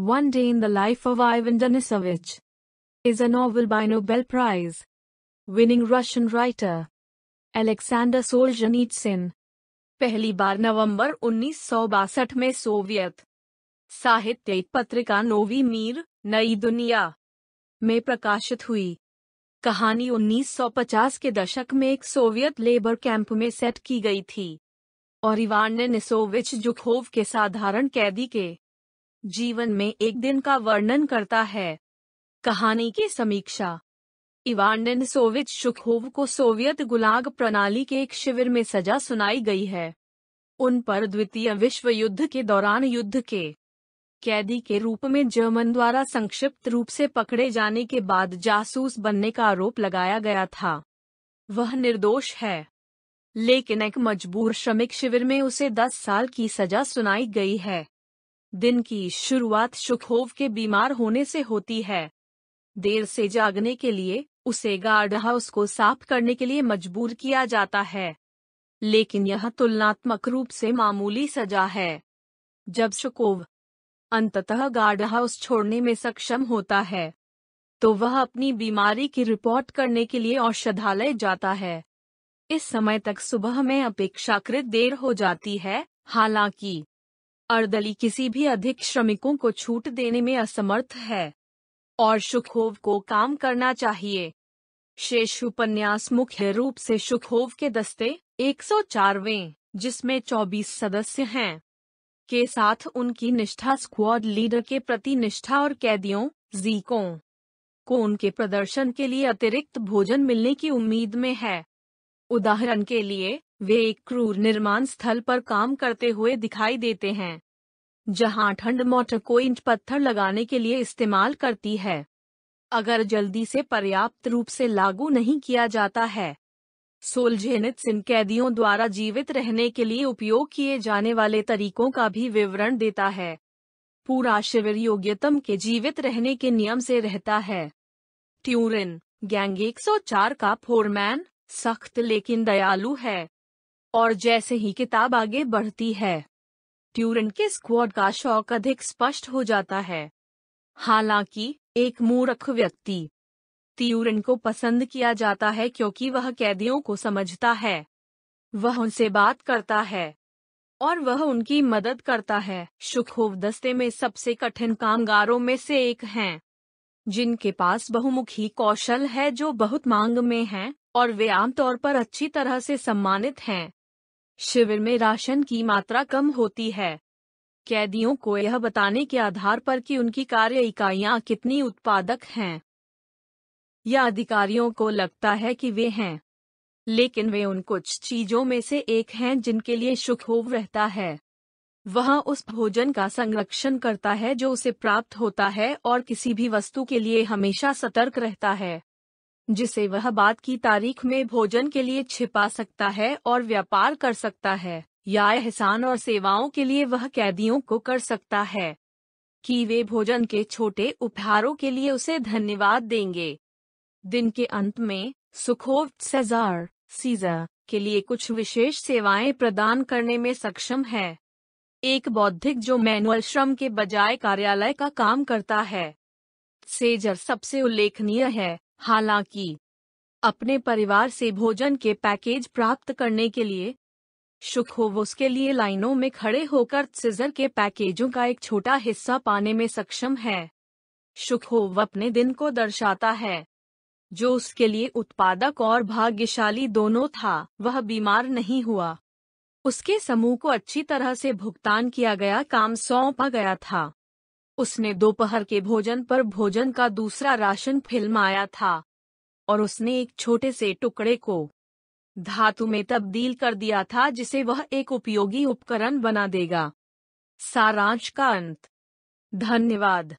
One Day in the Life of Ivan Denisovich is a novel by Nobel Prize winning Russian writer Alexander Solzhenitsyn. पहली बार नवंबर 1962 में Soviet साहित्य पत्रिका नोवी मीर नई दुनिया में प्रकाशित हुई कहानी 1950 के दशक में एक सोवियत लेबर कैंप में सेट की गई थी और इवान ने निसोविच जुखोव के साधारण कैदी के जीवन में एक दिन का वर्णन करता है कहानी की समीक्षा इवान सोविच शुखोव को सोवियत गुलाग प्रणाली के एक शिविर में सजा सुनाई गई है उन पर द्वितीय विश्व युद्ध के दौरान युद्ध के कैदी के रूप में जर्मन द्वारा संक्षिप्त रूप से पकड़े जाने के बाद जासूस बनने का आरोप लगाया गया था वह निर्दोष है लेकिन एक मजबूर श्रमिक शिविर में उसे 10 साल की सजा सुनाई गई है दिन की शुरुआत शुखोव के बीमार होने से होती है देर से जागने के लिए उसे गार्ड हाउस को साफ करने के लिए मजबूर किया जाता है लेकिन यह तुलनात्मक रूप से मामूली सजा है जब शुकोव अंततः गार्ड हाउस छोड़ने में सक्षम होता है तो वह अपनी बीमारी की रिपोर्ट करने के लिए औषधालय जाता है इस समय तक सुबह में अपेक्षाकृत देर हो जाती है हालांकि अर्दली किसी भी अधिक श्रमिकों को छूट देने में असमर्थ है और सुखोव को काम करना चाहिए शेष उपन्यास मुख्य रूप से सुखोव के दस्ते एक सौ चारवें जिसमें चौबीस सदस्य हैं के साथ उनकी निष्ठा स्क्वाड लीडर के प्रति निष्ठा और कैदियों जीकों को उनके प्रदर्शन के लिए अतिरिक्त भोजन मिलने की उम्मीद में है उदाहरण के लिए वे एक क्रूर निर्माण स्थल पर काम करते हुए दिखाई देते हैं जहां ठंड मोटर को इंच पत्थर लगाने के लिए इस्तेमाल करती है अगर जल्दी से पर्याप्त रूप से लागू नहीं किया जाता है सोलझेनित इन कैदियों द्वारा जीवित रहने के लिए उपयोग किए जाने वाले तरीकों का भी विवरण देता है पूरा शिविर योग्यतम के जीवित रहने के नियम से रहता है ट्यूरिन गैंग 104 का फोरमैन सख्त लेकिन दयालु है और जैसे ही किताब आगे बढ़ती है ट्यूरन के स्क्वाड का शौक अधिक स्पष्ट हो जाता है हालांकि एक मूर्ख व्यक्ति ट्यूरन को पसंद किया जाता है क्योंकि वह कैदियों को समझता है वह उनसे बात करता है और वह उनकी मदद करता है शुखोव दस्ते में सबसे कठिन कामगारों में से एक हैं जिनके पास बहुमुखी कौशल है जो बहुत मांग में हैं और वे आमतौर पर अच्छी तरह से सम्मानित हैं शिविर में राशन की मात्रा कम होती है कैदियों को यह बताने के आधार पर कि उनकी कार्य इकाइयां कितनी उत्पादक हैं या अधिकारियों को लगता है कि वे हैं लेकिन वे उन कुछ चीजों में से एक हैं जिनके लिए शुखोव रहता है वह उस भोजन का संरक्षण करता है जो उसे प्राप्त होता है और किसी भी वस्तु के लिए हमेशा सतर्क रहता है जिसे वह बाद की तारीख में भोजन के लिए छिपा सकता है और व्यापार कर सकता है या एहसान और सेवाओं के लिए वह कैदियों को कर सकता है कि वे भोजन के छोटे उपहारों के लिए उसे धन्यवाद देंगे दिन के अंत में सुखोव सेजार सीजा के लिए कुछ विशेष सेवाएं प्रदान करने में सक्षम है एक बौद्धिक जो मैनुअल श्रम के बजाय कार्यालय का काम करता है सेजर सबसे उल्लेखनीय है हालांकि अपने परिवार से भोजन के पैकेज प्राप्त करने के लिए शुखोव उसके लिए लाइनों में खड़े होकर सीजर के पैकेजों का एक छोटा हिस्सा पाने में सक्षम है शुखोव अपने दिन को दर्शाता है जो उसके लिए उत्पादक और भाग्यशाली दोनों था वह बीमार नहीं हुआ उसके समूह को अच्छी तरह से भुगतान किया गया काम सौंपा गया था उसने दोपहर के भोजन पर भोजन का दूसरा राशन फिल्माया था और उसने एक छोटे से टुकड़े को धातु में तब्दील कर दिया था जिसे वह एक उपयोगी उपकरण बना देगा सारांश का अंत धन्यवाद